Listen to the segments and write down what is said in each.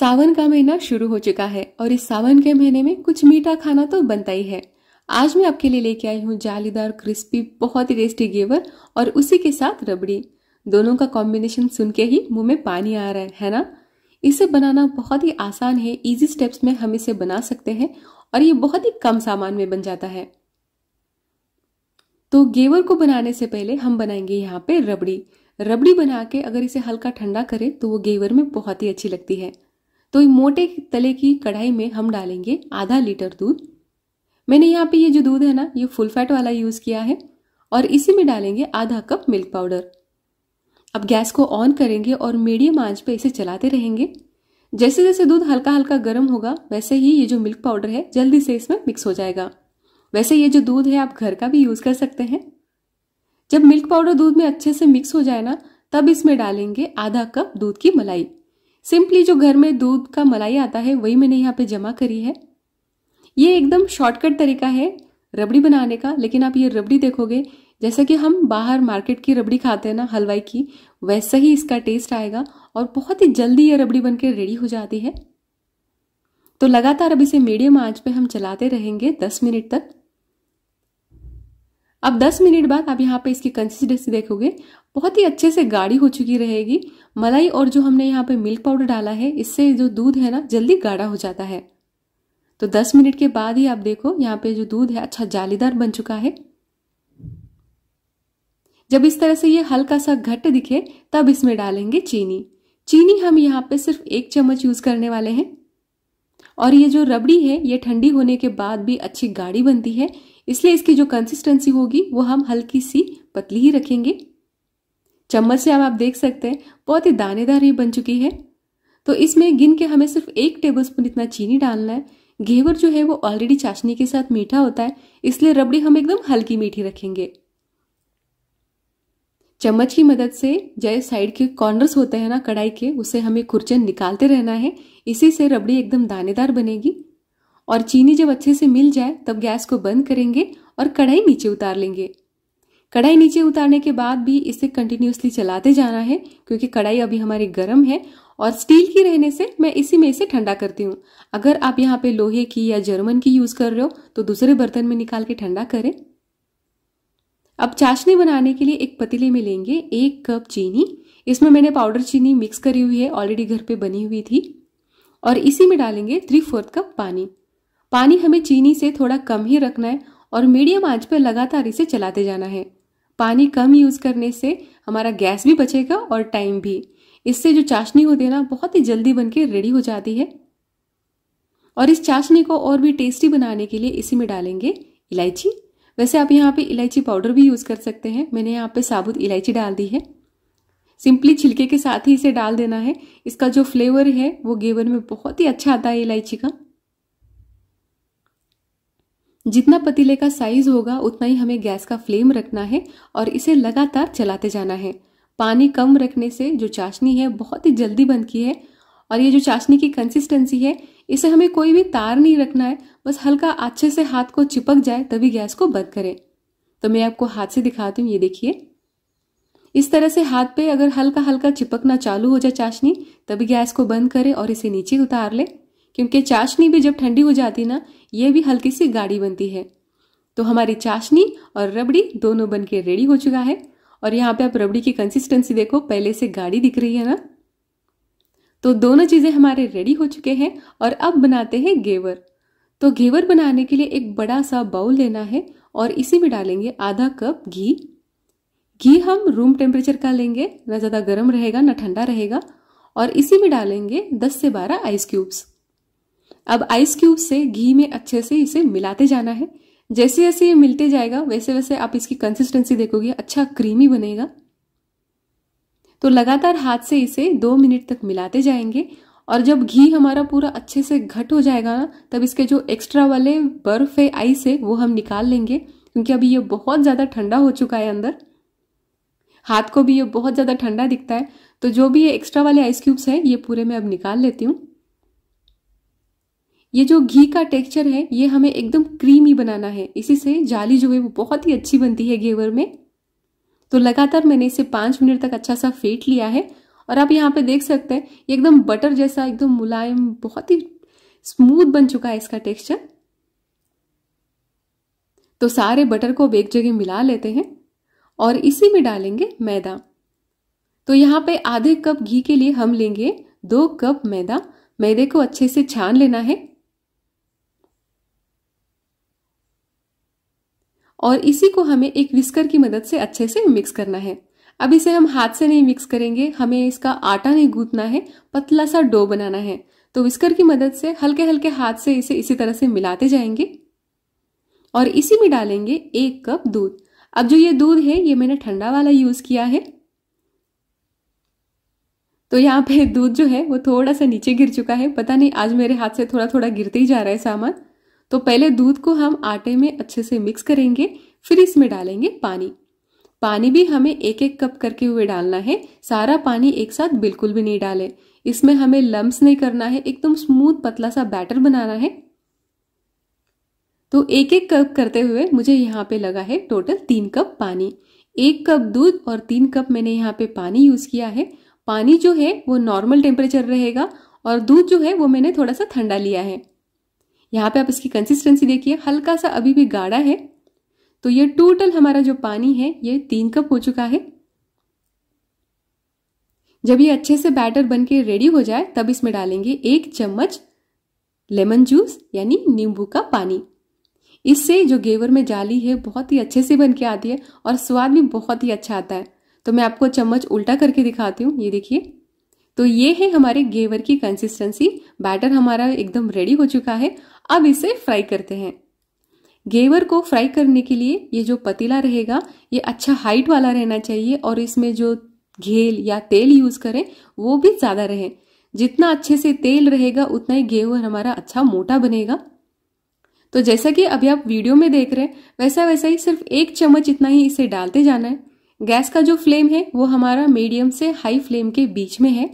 सावन का महीना शुरू हो चुका है और इस सावन के महीने में कुछ मीठा खाना तो बनता ही है आज मैं आपके लिए लेके आई हूँ जालीदार क्रिस्पी बहुत ही टेस्टी गेवर और उसी के साथ रबड़ी दोनों का कॉम्बिनेशन सुन के ही मुंह में पानी आ रहा है है ना इसे बनाना बहुत ही आसान है इजी स्टेप्स में हम इसे बना सकते हैं और ये बहुत ही कम सामान में बन जाता है तो गेवर को बनाने से पहले हम बनाएंगे यहाँ पे रबड़ी रबड़ी बना के अगर इसे हल्का ठंडा करें तो वो गेवर में बहुत ही अच्छी लगती है तो मोटे तले की कढ़ाई में हम डालेंगे आधा लीटर दूध मैंने यहाँ पे ये जो दूध है ना ये फुल फैट वाला यूज़ किया है और इसी में डालेंगे आधा कप मिल्क पाउडर अब गैस को ऑन करेंगे और मीडियम आंच पे इसे चलाते रहेंगे जैसे जैसे दूध हल्का हल्का गर्म होगा वैसे ही ये जो मिल्क पाउडर है जल्दी से इसमें मिक्स हो जाएगा वैसे ये जो दूध है आप घर का भी यूज़ कर सकते हैं जब मिल्क पाउडर दूध में अच्छे से मिक्स हो जाए ना तब इसमें डालेंगे आधा कप दूध की मलाई सिंपली जो घर में दूध का मलाई आता है वही मैंने यहाँ पे जमा करी है ये एकदम शॉर्टकट तरीका है रबड़ी बनाने का लेकिन आप ये रबड़ी देखोगे जैसा कि हम बाहर मार्केट की रबड़ी खाते हैं ना हलवाई की वैसा ही इसका टेस्ट आएगा और बहुत ही जल्दी ये रबड़ी बनकर रेडी हो जाती है तो लगातार अब इसे मीडियम आंच पे हम चलाते रहेंगे 10 मिनट तक अब 10 मिनट बाद आप यहाँ पे इसकी कंसिस्टेंसी देखोगे बहुत ही अच्छे से गाढ़ी हो चुकी रहेगी मलाई और जो हमने यहाँ पे मिल्क पाउडर डाला है इससे जो दूध है ना जल्दी गाढ़ा हो जाता है तो 10 मिनट के बाद ही आप देखो यहाँ पे जो दूध है अच्छा जालीदार बन चुका है जब इस तरह से ये हल्का सा घट दिखे तब इसमें डालेंगे चीनी चीनी हम यहाँ पे सिर्फ एक चम्मच यूज करने वाले हैं और ये जो रबड़ी है ये ठंडी होने के बाद भी अच्छी गाढ़ी बनती है इसलिए इसकी जो कंसिस्टेंसी होगी वो हम हल्की सी पतली ही रखेंगे चम्मच से हम आप देख सकते हैं बहुत ही दानेदार ही बन चुकी है तो इसमें गिन के हमें सिर्फ एक टेबल स्पून इतना चीनी डालना है घेवर जो है वो ऑलरेडी चाशनी के साथ मीठा होता है इसलिए रबड़ी हम एकदम हल्की मीठी रखेंगे चम्मच की मदद से जय साइड के कॉर्नर्स होते हैं ना कढ़ाई के उसे हमें खुरचन निकालते रहना है इसी से रबड़ी एकदम दानेदार बनेगी और चीनी जब अच्छे से मिल जाए तब गैस को बंद करेंगे और कढ़ाई नीचे उतार लेंगे कढ़ाई नीचे उतारने के बाद भी इसे कंटिन्यूसली चलाते जाना है क्योंकि कढ़ाई अभी हमारी गर्म है और स्टील की रहने से मैं इसी में इसे ठंडा करती हूँ अगर आप यहाँ पे लोहे की या जर्मन की यूज़ कर रहे हो तो दूसरे बर्तन में निकाल के ठंडा करें अब चाशनी बनाने के लिए एक पतीले में लेंगे एक कप चीनी इसमें मैंने पाउडर चीनी मिक्स करी हुई है ऑलरेडी घर पे बनी हुई थी और इसी में डालेंगे थ्री फोर्थ कप पानी पानी हमें चीनी से थोड़ा कम ही रखना है और मीडियम आंच पर लगातार इसे चलाते जाना है पानी कम यूज करने से हमारा गैस भी बचेगा और टाइम भी इससे जो चाशनी होती है ना बहुत ही जल्दी बनके रेडी हो जाती है और इस चाशनी को और भी टेस्टी बनाने के लिए इसी में डालेंगे इलायची वैसे आप यहाँ पे इलायची पाउडर भी यूज़ कर सकते हैं मैंने यहाँ पे साबुत इलायची डाल दी है सिंपली छिलके के साथ ही इसे डाल देना है इसका जो फ्लेवर है वो गेवर में बहुत ही अच्छा आता है इलायची का जितना पतीले का साइज होगा उतना ही हमें गैस का फ्लेम रखना है और इसे लगातार चलाते जाना है पानी कम रखने से जो चाशनी है बहुत ही जल्दी बनती है और ये जो चाशनी की कंसिस्टेंसी है इसे हमें कोई भी तार नहीं रखना है बस हल्का अच्छे से हाथ को चिपक जाए तभी गैस को बंद करें तो मैं आपको हाथ से दिखाती हूँ ये देखिए इस तरह से हाथ पे अगर हल्का हल्का चिपकना चालू हो जाए चाशनी तभी गैस को बंद करें और इसे नीचे उतार लें क्योंकि चाशनी भी जब ठंडी हो जाती ना ये भी हल्की सी गाढ़ी बनती है तो हमारी चाशनी और रबड़ी दोनों बन के रेडी हो चुका है और यहाँ पे आप रबड़ी की कंसिस्टेंसी देखो पहले से गाढ़ी दिख रही है ना तो दोनों चीज़ें हमारे रेडी हो चुके हैं और अब बनाते हैं घेवर तो घेवर बनाने के लिए एक बड़ा सा बाउल लेना है और इसी में डालेंगे आधा कप घी घी हम रूम टेम्परेचर का लेंगे ना ज़्यादा गर्म रहेगा ना ठंडा रहेगा और इसी में डालेंगे 10 से 12 आइस क्यूब्स अब आइस क्यूब से घी में अच्छे से इसे मिलाते जाना है जैसे जैसे ये मिलते जाएगा वैसे वैसे आप इसकी कंसिस्टेंसी देखोगे अच्छा क्रीमी बनेगा तो लगातार हाथ से इसे दो मिनट तक मिलाते जाएंगे और जब घी हमारा पूरा अच्छे से घट हो जाएगा ना तब इसके जो एक्स्ट्रा वाले बर्फ है आइस है वो हम निकाल लेंगे क्योंकि अभी ये बहुत ज़्यादा ठंडा हो चुका है अंदर हाथ को भी ये बहुत ज़्यादा ठंडा दिखता है तो जो भी ये एक्स्ट्रा वाले आइस क्यूब्स है ये पूरे मैं अब निकाल लेती हूँ ये जो घी का टेक्सचर है ये हमें एकदम क्रीमी बनाना है इसी से जाली जो है वो बहुत ही अच्छी बनती है घेवर में तो लगातार मैंने इसे पांच मिनट तक अच्छा सा फेंट लिया है और आप यहाँ पे देख सकते हैं ये एकदम बटर जैसा एकदम मुलायम बहुत ही स्मूथ बन चुका है इसका टेक्सचर तो सारे बटर को अब एक जगह मिला लेते हैं और इसी में डालेंगे मैदा तो यहाँ पे आधे कप घी के लिए हम लेंगे दो कप मैदा मैदे को अच्छे से छान लेना है और इसी को हमें एक विस्कर की मदद से अच्छे से मिक्स करना है अब इसे हम हाथ से नहीं मिक्स करेंगे हमें इसका आटा नहीं गूंथना है पतला सा डो बनाना है तो विस्कर की मदद से हल्के हल्के हाथ से इसे इसी तरह से मिलाते जाएंगे और इसी में डालेंगे एक कप दूध अब जो ये दूध है ये मैंने ठंडा वाला यूज किया है तो यहाँ पे दूध जो है वो थोड़ा सा नीचे गिर चुका है पता नहीं आज मेरे हाथ से थोड़ा थोड़ा गिरते ही जा रहा है सामान तो पहले दूध को हम आटे में अच्छे से मिक्स करेंगे फिर इसमें डालेंगे पानी पानी भी हमें एक एक कप करके हुए डालना है सारा पानी एक साथ बिल्कुल भी नहीं डाले इसमें हमें लम्ब नहीं करना है एकदम स्मूथ पतला सा बैटर बनाना है तो एक एक कप करते हुए मुझे यहाँ पे लगा है टोटल तीन कप पानी एक कप दूध और तीन कप मैंने यहाँ पे पानी यूज किया है पानी जो है वो नॉर्मल टेम्परेचर रहेगा और दूध जो है वो मैंने थोड़ा सा ठंडा लिया है यहाँ पे आप इसकी कंसिस्टेंसी देखिए हल्का सा अभी भी गाढ़ा है तो ये टोटल हमारा जो पानी है ये तीन कप हो चुका है जब ये अच्छे से बैटर बन के रेडी हो जाए तब इसमें डालेंगे एक चम्मच लेमन जूस यानी नींबू का पानी इससे जो गेवर में जाली है बहुत ही अच्छे से बन के आती है और स्वाद भी बहुत ही अच्छा आता है तो मैं आपको चम्मच उल्टा करके दिखाती हूँ ये देखिए तो ये है हमारे घेवर की कंसिस्टेंसी बैटर हमारा एकदम रेडी हो चुका है अब इसे फ्राई करते हैं घेवर को फ्राई करने के लिए ये जो पतीला रहेगा ये अच्छा हाइट वाला रहना चाहिए और इसमें जो घेल या तेल यूज करें वो भी ज़्यादा रहे जितना अच्छे से तेल रहेगा उतना ही घेवर हमारा अच्छा मोटा बनेगा तो जैसा कि अभी आप वीडियो में देख रहे हैं वैसा वैसा ही सिर्फ एक चम्मच इतना ही इसे डालते जाना है गैस का जो फ्लेम है वो हमारा मीडियम से हाई फ्लेम के बीच में है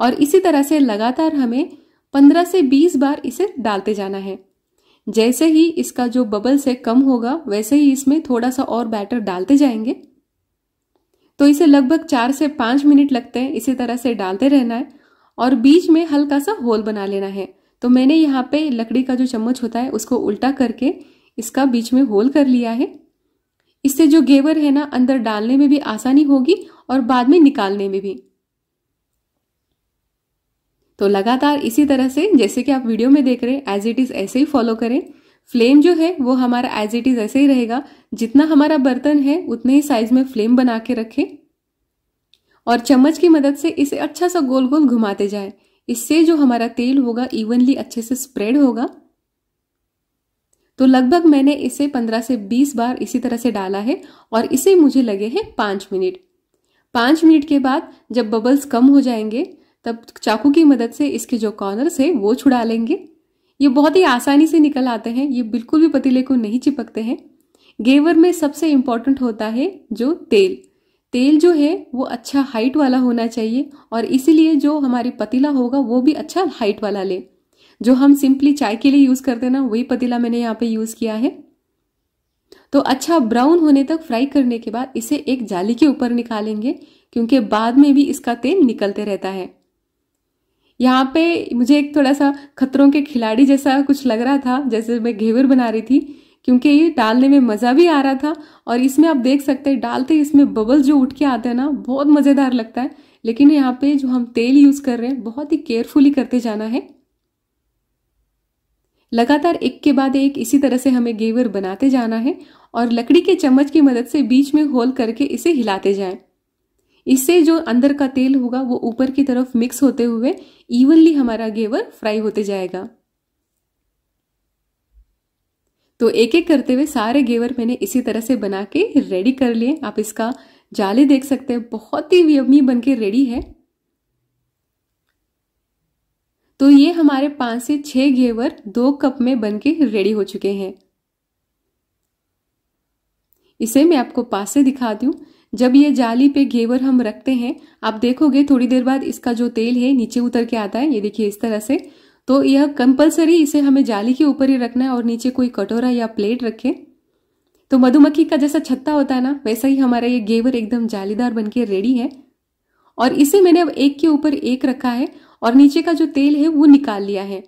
और इसी तरह से लगातार हमें 15 से 20 बार इसे डालते जाना है जैसे ही इसका जो बबल्स है कम होगा वैसे ही इसमें थोड़ा सा और बैटर डालते जाएंगे तो इसे लगभग चार से पाँच मिनट लगते हैं इसी तरह से डालते रहना है और बीच में हल्का सा होल बना लेना है तो मैंने यहाँ पे लकड़ी का जो चम्मच होता है उसको उल्टा करके इसका बीच में होल कर लिया है इससे जो गेवर है ना अंदर डालने में भी आसानी होगी और बाद में निकालने में भी तो लगातार इसी तरह से जैसे कि आप वीडियो में देख रहे हैं एज इट इज़ ऐसे ही फॉलो करें फ्लेम जो है वो हमारा एज इट इज़ ऐसे ही रहेगा जितना हमारा बर्तन है उतने ही साइज में फ्लेम बना के रखें और चम्मच की मदद से इसे अच्छा सा गोल गोल घुमाते जाए इससे जो हमारा तेल होगा इवनली अच्छे से स्प्रेड होगा तो लगभग मैंने इसे 15 से 20 बार इसी तरह से डाला है और इसे मुझे लगे हैं पांच मिनट पांच मिनट के बाद जब बबल्स कम हो जाएंगे तब चाकू की मदद से इसके जो कॉर्नर्स है वो छुड़ा लेंगे ये बहुत ही आसानी से निकल आते हैं ये बिल्कुल भी पतीले को नहीं चिपकते हैं गेवर में सबसे इम्पॉर्टेंट होता है जो तेल तेल जो है वो अच्छा हाइट वाला होना चाहिए और इसीलिए जो हमारी पतीला होगा वो भी अच्छा हाइट वाला ले जो हम सिंपली चाय के लिए यूज़ करते हैं ना वही पतीला मैंने यहाँ पे यूज़ किया है तो अच्छा ब्राउन होने तक फ्राई करने के बाद इसे एक जाली के ऊपर निकालेंगे क्योंकि बाद में भी इसका तेल निकलते रहता है यहाँ पे मुझे एक थोड़ा सा खतरों के खिलाड़ी जैसा कुछ लग रहा था जैसे मैं घेवर बना रही थी क्योंकि ये डालने में मज़ा भी आ रहा था और इसमें आप देख सकते हैं डालते ही इसमें बबल जो उठ के आते हैं ना बहुत मज़ेदार लगता है लेकिन यहाँ पे जो हम तेल यूज़ कर रहे हैं बहुत ही केयरफुली करते जाना है लगातार एक के बाद एक इसी तरह से हमें गेवर बनाते जाना है और लकड़ी के चम्मच की मदद से बीच में होल करके इसे हिलाते जाएं इससे जो अंदर का तेल होगा वो ऊपर की तरफ मिक्स होते हुए इवनली हमारा घेवर फ्राई होते जाएगा तो एक एक करते हुए सारे घेवर मैंने इसी तरह से बना के रेडी कर लिए आप इसका जाली देख सकते हैं बहुत ही यमी बन के रेडी है तो ये हमारे पांच से छह घेवर दो कप में बन के रेडी हो चुके हैं इसे मैं आपको पास से दिखा दूं जब ये जाली पे घेवर हम रखते हैं आप देखोगे थोड़ी देर बाद इसका जो तेल है नीचे उतर के आता है ये देखिए इस तरह से तो यह कंपलसरी इसे हमें जाली के ऊपर ही रखना है और नीचे कोई कटोरा या प्लेट रखे तो मधुमक्खी का जैसा छत्ता होता है ना वैसा ही हमारा ये घेवर एकदम जालीदार के रेडी है और इसे मैंने अब एक के ऊपर एक रखा है और नीचे का जो तेल है वो निकाल लिया है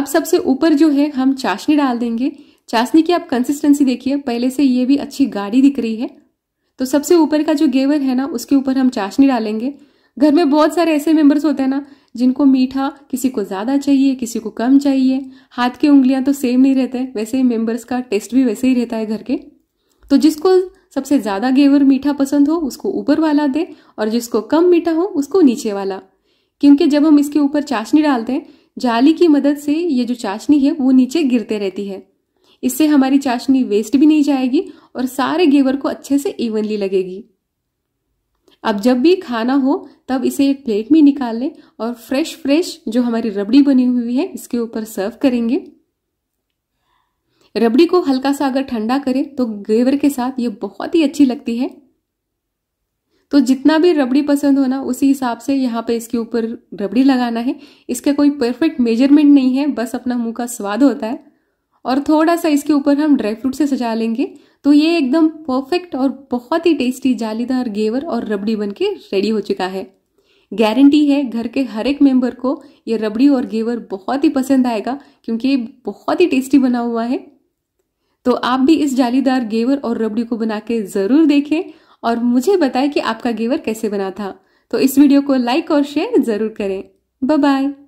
अब सबसे ऊपर जो है हम चाशनी डाल देंगे चाशनी की आप कंसिस्टेंसी देखिए पहले से ये भी अच्छी गाढ़ी दिख रही है तो सबसे ऊपर का जो गेवर है ना उसके ऊपर हम चाशनी डालेंगे घर में बहुत सारे ऐसे मेंबर्स होते हैं ना जिनको मीठा किसी को ज़्यादा चाहिए किसी को कम चाहिए हाथ की उंगलियां तो सेम नहीं रहते वैसे ही मेंबर्स का टेस्ट भी वैसे ही रहता है घर के तो जिसको सबसे ज़्यादा गेवर मीठा पसंद हो उसको ऊपर वाला दे और जिसको कम मीठा हो उसको नीचे वाला क्योंकि जब हम इसके ऊपर चाशनी डालते हैं जाली की मदद से ये जो चाशनी है वो नीचे गिरते रहती है इससे हमारी चाशनी वेस्ट भी नहीं जाएगी और सारे घेवर को अच्छे से इवनली लगेगी अब जब भी खाना हो तब इसे एक प्लेट में निकाल लें और फ्रेश फ्रेश जो हमारी रबड़ी बनी हुई है इसके ऊपर सर्व करेंगे रबड़ी को हल्का सा अगर ठंडा करें तो घेवर के साथ ये बहुत ही अच्छी लगती है तो जितना भी रबड़ी पसंद हो ना उसी हिसाब से यहाँ पे इसके ऊपर रबड़ी लगाना है इसका कोई परफेक्ट मेजरमेंट नहीं है बस अपना मुंह का स्वाद होता है और थोड़ा सा इसके ऊपर हम ड्राई फ्रूट से सजा लेंगे तो ये एकदम परफेक्ट और बहुत ही टेस्टी जालीदार गेवर और रबड़ी बन के रेडी हो चुका है गारंटी है घर के हर एक मेंबर को ये रबड़ी और गेवर बहुत ही पसंद आएगा क्योंकि ये बहुत ही टेस्टी बना हुआ है तो आप भी इस जालीदार गेवर और रबड़ी को बना के ज़रूर देखें और मुझे बताएं कि आपका गेवर कैसे बना था तो इस वीडियो को लाइक और शेयर ज़रूर करें बाय बाय